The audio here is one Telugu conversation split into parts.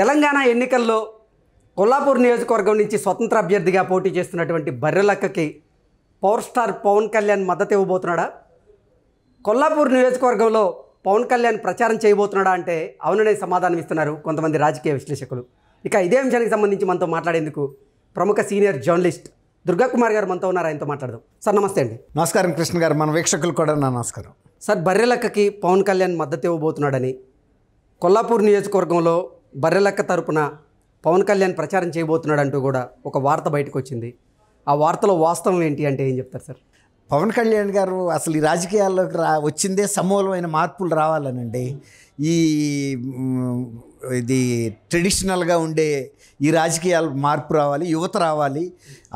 తెలంగాణ ఎన్నికల్లో కొల్లాపూర్ నియోజకవర్గం నుంచి స్వతంత్ర అభ్యర్థిగా పోటీ చేస్తున్నటువంటి బర్రెలక్కకి పవర్ స్టార్ పవన్ కళ్యాణ్ మద్దతు ఇవ్వబోతున్నాడా కొల్లాపూర్ నియోజకవర్గంలో పవన్ కళ్యాణ్ ప్రచారం చేయబోతున్నాడా అంటే అవుననే సమాధానం ఇస్తున్నారు కొంతమంది రాజకీయ విశ్లేషకులు ఇక ఇదే అంశానికి సంబంధించి మనతో మాట్లాడేందుకు ప్రముఖ సీనియర్ జర్నలిస్ట్ దుర్గా కుమార్ గారు మనతో ఉన్నారు ఆయనతో మాట్లాడదాం సార్ నమస్తే అండి నమస్కారం కృష్ణ గారు మన వీక్షకులు కూడా నా నమస్కారం సార్ బర్రెలక్కకి పవన్ కళ్యాణ్ మద్దతు ఇవ్వబోతున్నాడని కొల్లాపూర్ నియోజకవర్గంలో బర్రెలక్క తరపున పవన్ కళ్యాణ్ ప్రచారం చేయబోతున్నాడు అంటూ కూడా ఒక వార్త బయటకు వచ్చింది ఆ వార్తలో వాస్తవం ఏంటి అంటే ఏం చెప్తారు సార్ పవన్ కళ్యాణ్ గారు అసలు ఈ రాజకీయాల్లోకి రా వచ్చిందే సమూలమైన మార్పులు రావాలనండి ఈ ఇది ట్రెడిషనల్గా ఉండే ఈ రాజకీయాల మార్పు రావాలి యువత రావాలి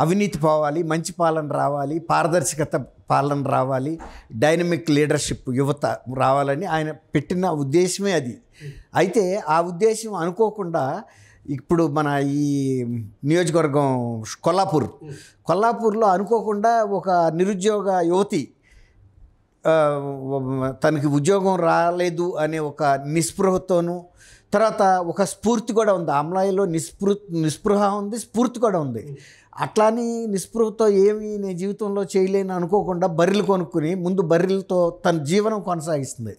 అవినీతి పోవాలి మంచి పాలన రావాలి పారదర్శకత పాలన రావాలి డైనమిక్ లీడర్షిప్ యువత రావాలని ఆయన పెట్టిన ఉద్దేశమే అది అయితే ఆ ఉద్దేశం అనుకోకుండా ఇప్పుడు మన ఈ నియోజకవర్గం కొల్లాపూర్ కొల్లాపూర్లో అనుకోకుండా ఒక నిరుద్యోగ యువతి తనకి ఉద్యోగం రాలేదు అనే ఒక నిస్పృహతోనూ తర్వాత ఒక స్ఫూర్తి కూడా ఉంది అమ్మాయిలో నిస్పృ నిస్పృహ ఉంది స్ఫూర్తి కూడా ఉంది అట్లాని నిస్పృహతో ఏమి నేను జీవితంలో చేయలేను అనుకోకుండా బర్రెలు కొనుక్కుని ముందు బర్రెలతో తన జీవనం కొనసాగిస్తుంది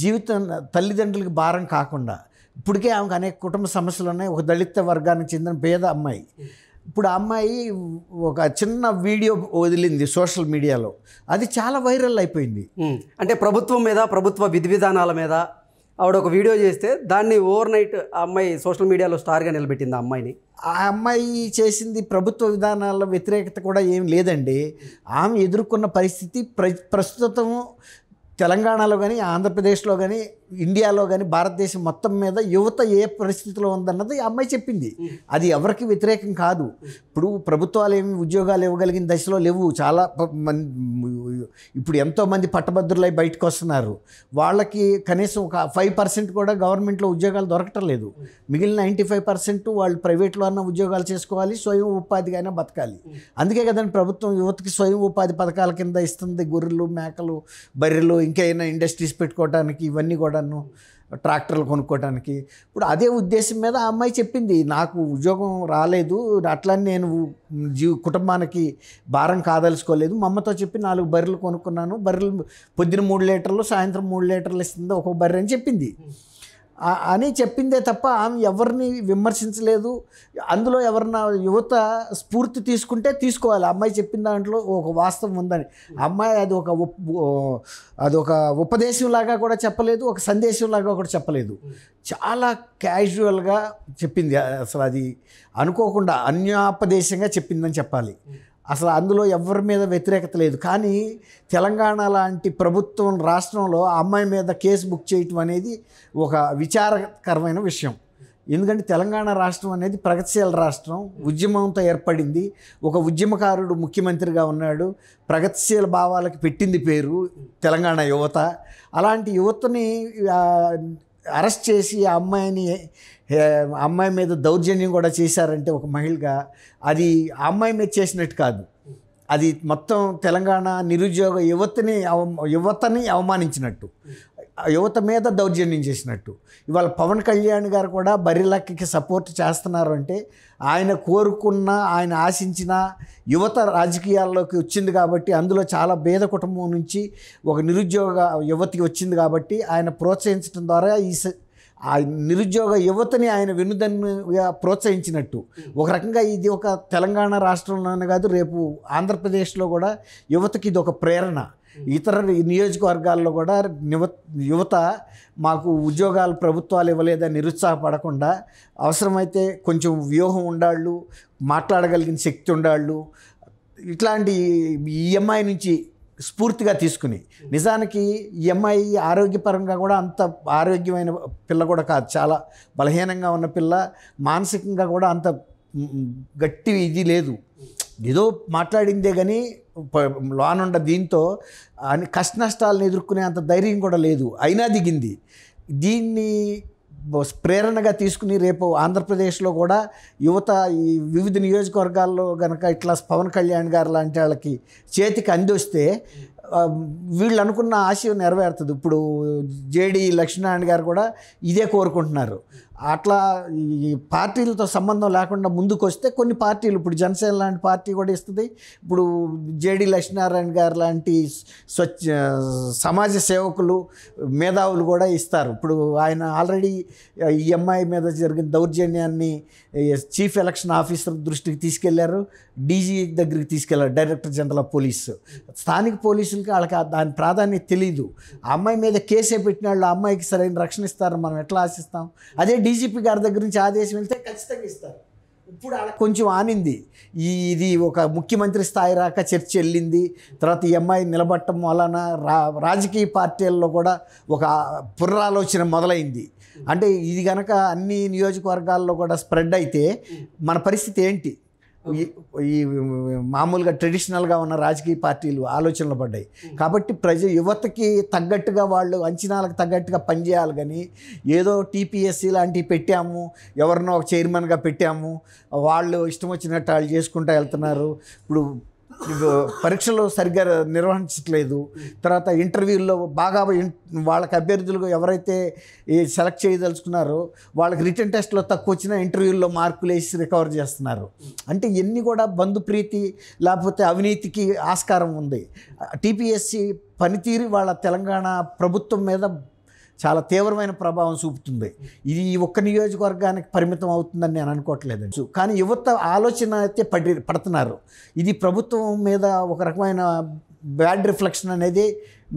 జీవితం తల్లిదండ్రులకు భారం కాకుండా ఇప్పటికే ఆమెకు అనేక కుటుంబ సమస్యలు ఉన్నాయి ఒక దళిత వర్గానికి చెందిన పేద అమ్మాయి ఇప్పుడు ఆ అమ్మాయి ఒక చిన్న వీడియో వదిలింది సోషల్ మీడియాలో అది చాలా వైరల్ అయిపోయింది అంటే ప్రభుత్వం మీద ప్రభుత్వ విధి విధానాల మీద ఆవిడ ఒక వీడియో చేస్తే దాన్ని ఓవర్ నైట్ ఆ అమ్మాయి సోషల్ మీడియాలో స్టార్గా నిలబెట్టింది ఆ అమ్మాయిని ఆ అమ్మాయి చేసింది ప్రభుత్వ విధానాల వ్యతిరేకత కూడా ఏం లేదండి ఆమె ఎదుర్కొన్న పరిస్థితి ప్ర ప్రస్తుతం తెలంగాణలో కానీ ఆంధ్రప్రదేశ్లో కానీ ఇండియాలో కానీ భారతదేశం మొత్తం మీద యువత ఏ పరిస్థితిలో ఉందన్నది అమ్మాయి చెప్పింది అది ఎవరికి వ్యతిరేకం కాదు ఇప్పుడు ప్రభుత్వాలు ఏమి ఉద్యోగాలు ఇవ్వగలిగిన దశలో లేవు చాలా ఇప్పుడు ఎంతోమంది పట్టభద్రులై బయటకు వస్తున్నారు వాళ్ళకి కనీసం ఒక ఫైవ్ పర్సెంట్ కూడా గవర్నమెంట్లో ఉద్యోగాలు దొరకటం లేదు మిగిలిన నైంటీ ఫైవ్ పర్సెంట్ వాళ్ళు ప్రైవేట్లో అన్న ఉద్యోగాలు చేసుకోవాలి స్వయం ఉపాధిగానే బతకాలి అందుకే కదండి ప్రభుత్వం యువతకి స్వయం ఉపాధి పథకాల కింద ఇస్తుంది గొర్రెలు మేకలు బర్రెలు ఇంకా ఏమైనా ఇండస్ట్రీస్ పెట్టుకోవడానికి ఇవన్నీ కూడాను ట్రాక్టర్లు కొనుక్కోవడానికి ఇప్పుడు అదే ఉద్దేశం మీద ఆ అమ్మాయి చెప్పింది నాకు ఉద్యోగం రాలేదు అట్లని నేను జీ కుటుంబానికి భారం కాదలుచుకోలేదు మా అమ్మతో చెప్పి నాలుగు బర్రెలు కొనుక్కున్నాను బర్రెలు పొద్దున మూడు లీటర్లు సాయంత్రం మూడు లీటర్లు ఇస్తుంది ఒక్కొక్క బర్రె అని చెప్పింది అని చెప్పిందే తప్ప ఆమె ఎవరిని విమర్శించలేదు అందులో ఎవరిన యువత స్ఫూర్తి తీసుకుంటే తీసుకోవాలి అమ్మాయి చెప్పిన దాంట్లో ఒక వాస్తవం ఉందని అమ్మాయి అది ఒక అది ఒక ఉపదేశంలాగా కూడా చెప్పలేదు ఒక సందేశంలాగా కూడా చెప్పలేదు చాలా క్యాజువల్గా చెప్పింది అసలు అది అనుకోకుండా అన్యాపదేశంగా చెప్పిందని చెప్పాలి అసలు అందులో ఎవరి మీద వ్యతిరేకత లేదు కానీ తెలంగాణ లాంటి ప్రభుత్వం రాష్ట్రంలో అమ్మాయి మీద కేసు బుక్ చేయటం అనేది ఒక విచారకరమైన విషయం ఎందుకంటే తెలంగాణ రాష్ట్రం అనేది ప్రగతిశీల రాష్ట్రం ఉద్యమంతో ఏర్పడింది ఒక ఉద్యమకారుడు ముఖ్యమంత్రిగా ఉన్నాడు ప్రగతిశీల భావాలకు పెట్టింది పేరు తెలంగాణ యువత అలాంటి యువతని అరెస్ట్ చేసి ఆ అమ్మాయిని అమ్మాయి మీద దౌర్జన్యం కూడా చేశారంటే ఒక మహిళగా అది ఆ అమ్మాయి మీద చేసినట్టు కాదు అది మొత్తం తెలంగాణ నిరుద్యోగ యువతని అవ యువతని అవమానించినట్టు యువత మీద దౌర్జన్యం చేసినట్టు ఇవాళ పవన్ కళ్యాణ్ గారు కూడా బరిలక్కి సపోర్ట్ చేస్తున్నారు అంటే ఆయన కోరుకున్న ఆయన ఆశించిన యువత రాజకీయాల్లోకి వచ్చింది కాబట్టి అందులో చాలా భేద కుటుంబం నుంచి ఒక నిరుద్యోగ యువతి వచ్చింది కాబట్టి ఆయన ప్రోత్సహించడం ద్వారా ఈ ఆ నిరుద్యోగ యువతని ఆయన వెనుదన్నుగా ప్రోత్సహించినట్టు ఒక రకంగా ఇది ఒక తెలంగాణ రాష్ట్రంలోనే కాదు రేపు ఆంధ్రప్రదేశ్లో కూడా యువతకి ఇది ఒక ప్రేరణ ఇతర నియోజకవర్గాల్లో కూడా యువ యువత మాకు ఉద్యోగాలు ప్రభుత్వాలు ఇవ్వలేదని నిరుత్సాహపడకుండా అవసరమైతే కొంచెం వ్యూహం ఉండాళ్ళు మాట్లాడగలిగిన శక్తి ఉండాళ్ళు ఇట్లాంటి ఈఎంఐ నుంచి స్ఫూర్తిగా తీసుకుని నిజానికి ఈ ఆరోగ్యపరంగా కూడా అంత ఆరోగ్యమైన పిల్ల కూడా కాదు చాలా బలహీనంగా ఉన్న పిల్ల మానసికంగా కూడా అంత గట్టి ఇది లేదు ఏదో మాట్లాడిందే కానీ లోనుండ దీంతో అని కష్ట నష్టాలను ఎదుర్కొనే అంత ధైర్యం కూడా లేదు అయినా దిగింది దీన్ని ప్రేరణగా తీసుకుని రేపు ఆంధ్రప్రదేశ్లో కూడా యువత ఈ వివిధ నియోజకవర్గాల్లో కనుక ఇట్లా పవన్ కళ్యాణ్ గారు లాంటి వాళ్ళకి చేతికి అందిస్తే వీళ్ళు అనుకున్న ఆశయం నెరవేరుతుంది ఇప్పుడు జేడి లక్ష్మీనారాయణ గారు కూడా ఇదే కోరుకుంటున్నారు అట్లా ఈ పార్టీలతో సంబంధం లేకుండా ముందుకు వస్తే కొన్ని పార్టీలు ఇప్పుడు జనసేన లాంటి పార్టీ కూడా ఇస్తుంది ఇప్పుడు జేడి లక్ష్మీనారాయణ గారు లాంటి స్వచ్ఛ సమాజ సేవకులు మేధావులు కూడా ఇస్తారు ఇప్పుడు ఆయన ఆల్రెడీ ఈ అమ్మాయి మీద జరిగిన దౌర్జన్యాన్ని చీఫ్ ఎలక్షన్ ఆఫీసర్ దృష్టికి తీసుకెళ్లారు డీజీ దగ్గరికి తీసుకెళ్లారు డైరెక్టర్ జనరల్ ఆఫ్ పోలీసు స్థానిక పోలీసులు ఇంకా వాళ్ళకి దాని ప్రాధాన్యత తెలియదు ఆ అమ్మాయి మీద కేసే పెట్టిన వాళ్ళు ఆ అమ్మాయికి సరైన రక్షణ ఇస్తారని మనం ఎట్లా ఆశిస్తాం అదే డీజీపీ గారి దగ్గర నుంచి ఆదేశం వెళ్తే ఖచ్చితంగా ఇస్తారు ఇప్పుడు అలా కొంచెం ఆనింది ఈ ఇది ఒక ముఖ్యమంత్రి స్థాయి రాక చర్చ వెళ్ళింది తర్వాత ఈ అమ్మాయి నిలబట్టడం వలన రా రాజకీయ పార్టీల్లో కూడా ఒక పునరాలోచన మొదలైంది అంటే ఇది కనుక అన్ని నియోజకవర్గాల్లో కూడా స్ప్రెడ్ అయితే మన పరిస్థితి ఏంటి ఈ మామూలుగా ట్రెడిషనల్గా ఉన్న రాజకీయ పార్టీలు ఆలోచనలు పడ్డాయి కాబట్టి ప్రజ యువతకి తగ్గట్టుగా వాళ్ళు అంచనాలకు తగ్గట్టుగా పనిచేయాలి కానీ ఏదో టీపీఎస్సీ లాంటివి పెట్టాము ఎవరినో ఒక చైర్మన్గా పెట్టాము వాళ్ళు ఇష్టం వచ్చినట్టు వాళ్ళు చేసుకుంటూ వెళ్తున్నారు ఇప్పుడు పరీక్షలు సరిగ్గా నిర్వహించట్లేదు తర్వాత ఇంటర్వ్యూల్లో బాగా వాళ్ళకి అభ్యర్థులు ఎవరైతే సెలెక్ట్ చేయదలుచుకున్నారో వాళ్ళకి రిటర్న్ టెస్ట్లో తక్కువ వచ్చినా ఇంటర్వ్యూల్లో మార్కులు వేసి రికవర్ చేస్తున్నారు అంటే ఎన్ని కూడా బంధు ప్రీతి లేకపోతే అవినీతికి ఆస్కారం ఉంది టీపీఎస్సి పనితీరు వాళ్ళ తెలంగాణ ప్రభుత్వం మీద చాలా తీవ్రమైన ప్రభావం చూపుతుంది ఇది ఒక్క నియోజకవర్గానికి పరిమితం అవుతుందని నేను అనుకోవట్లేదు కానీ యువత ఆలోచన అయితే పడి పడుతున్నారు ఇది ప్రభుత్వం మీద ఒక రకమైన బ్యాడ్ రిఫ్లెక్షన్ అనేది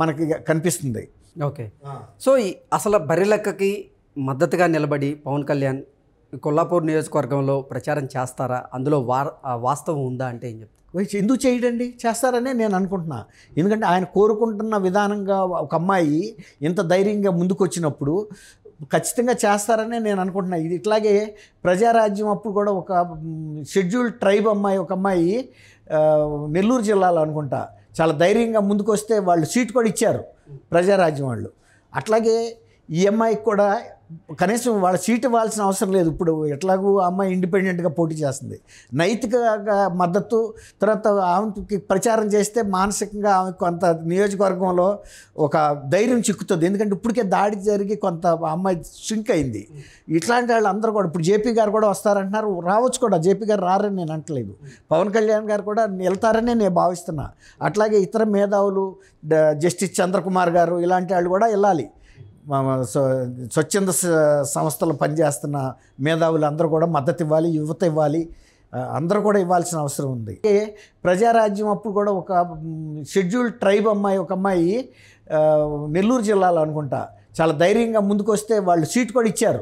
మనకి కనిపిస్తుంది ఓకే సో అసలు బరిలెక్కకి మద్దతుగా నిలబడి పవన్ కళ్యాణ్ కొల్లాపూర్ నియోజకవర్గంలో ప్రచారం చేస్తారా అందులో వాస్తవం ఉందా అంటే ఏం చెప్తారు ఎందుకు చేయడండి చేస్తారనే నేను అనుకుంటున్నా ఎందుకంటే ఆయన కోరుకుంటున్న విధానంగా ఒక అమ్మాయి ఇంత ధైర్యంగా ముందుకొచ్చినప్పుడు ఖచ్చితంగా చేస్తారనే నేను అనుకుంటున్నా ఇది ఇట్లాగే ప్రజారాజ్యం అప్పుడు కూడా ఒక షెడ్యూల్డ్ ట్రైబ్ అమ్మాయి ఒక అమ్మాయి నెల్లూరు జిల్లాలో అనుకుంటా చాలా ధైర్యంగా ముందుకొస్తే వాళ్ళు సీట్ కూడా ఇచ్చారు ప్రజారాజ్యం వాళ్ళు అట్లాగే ఈ అమ్మాయికి కూడా కనీసం వాళ్ళ సీటు ఇవ్వాల్సిన అవసరం లేదు ఇప్పుడు ఎట్లాగూ అమ్మాయి ఇండిపెండెంట్గా పోటీ చేస్తుంది నైతిక మద్దతు తర్వాత ఆమెకి ప్రచారం చేస్తే మానసికంగా ఆమె కొంత నియోజకవర్గంలో ఒక ధైర్యం చిక్కుతుంది ఎందుకంటే ఇప్పటికే దాడి జరిగి కొంత అమ్మాయి షింక్ అయింది ఇట్లాంటి వాళ్ళు అందరూ కూడా ఇప్పుడు జేపీ గారు కూడా వస్తారంటున్నారు రావచ్చు కూడా జేపీ గారు రారని నేను అంటలేదు పవన్ కళ్యాణ్ గారు కూడా వెళ్తారని నేను భావిస్తున్నా అట్లాగే ఇతర మేధావులు జస్టిస్ చంద్రకుమార్ గారు ఇలాంటి వాళ్ళు కూడా వెళ్ళాలి స్వచ్ఛంద సంస్థలు పనిచేస్తున్న మేధావులు అందరూ కూడా మద్దతు ఇవ్వాలి యువత ఇవ్వాలి అందరూ కూడా ఇవ్వాల్సిన అవసరం ఉంది ప్రజారాజ్యం అప్పుడు కూడా ఒక షెడ్యూల్ ట్రైబ్ అమ్మాయి ఒక అమ్మాయి నెల్లూరు జిల్లాలో అనుకుంటా చాలా ధైర్యంగా ముందుకు వస్తే వాళ్ళు సీట్ కూడా ఇచ్చారు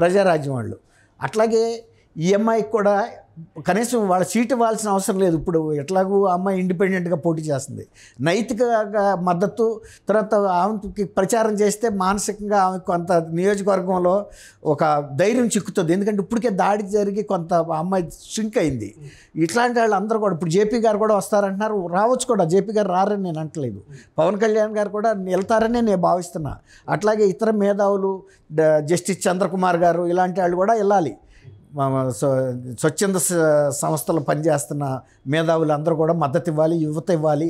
ప్రజారాజ్యం వాళ్ళు అట్లాగే అమ్మాయికి e కూడా కనీసం వాళ్ళ సీటు ఇవ్వాల్సిన అవసరం లేదు ఇప్పుడు ఎట్లాగూ అమ్మాయి ఇండిపెండెంట్గా పోటీ చేస్తుంది నైతిక మద్దతు తర్వాత ఆమెకి ప్రచారం చేస్తే మానసికంగా ఆమె కొంత నియోజకవర్గంలో ఒక ధైర్యం చిక్కుతుంది ఎందుకంటే ఇప్పటికే దాడి జరిగి కొంత అమ్మాయి షింక్ అయింది ఇట్లాంటి వాళ్ళు అందరూ కూడా ఇప్పుడు జేపీ గారు కూడా వస్తారంటున్నారు రావచ్చు కూడా జేపీ గారు రారని నేను అంటలేదు పవన్ కళ్యాణ్ గారు కూడా వెళ్తారని నేను భావిస్తున్నా అట్లాగే ఇతర మేధావులు జస్టిస్ చంద్రకుమార్ గారు ఇలాంటి వాళ్ళు కూడా వెళ్ళాలి స్వచ్ఛంద సంస్థలు పనిచేస్తున్న మేధావులు అందరూ కూడా మద్దతు ఇవ్వాలి యువత ఇవ్వాలి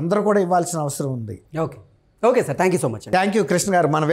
అందరూ కూడా ఇవ్వాల్సిన అవసరం ఉంది okay okay sir thank you so much thank you Krishna garu మన